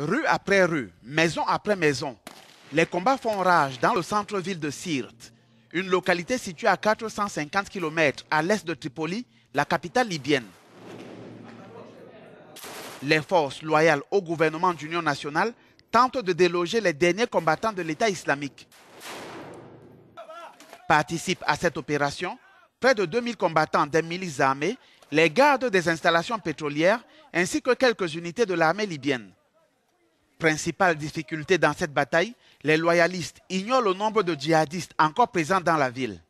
Rue après rue, maison après maison, les combats font rage dans le centre-ville de Sirte, une localité située à 450 km à l'est de Tripoli, la capitale libyenne. Les forces loyales au gouvernement d'union nationale tentent de déloger les derniers combattants de l'État islamique. Participent à cette opération près de 2000 combattants des milices armées, les gardes des installations pétrolières ainsi que quelques unités de l'armée libyenne principale difficulté dans cette bataille, les loyalistes ignorent le nombre de djihadistes encore présents dans la ville.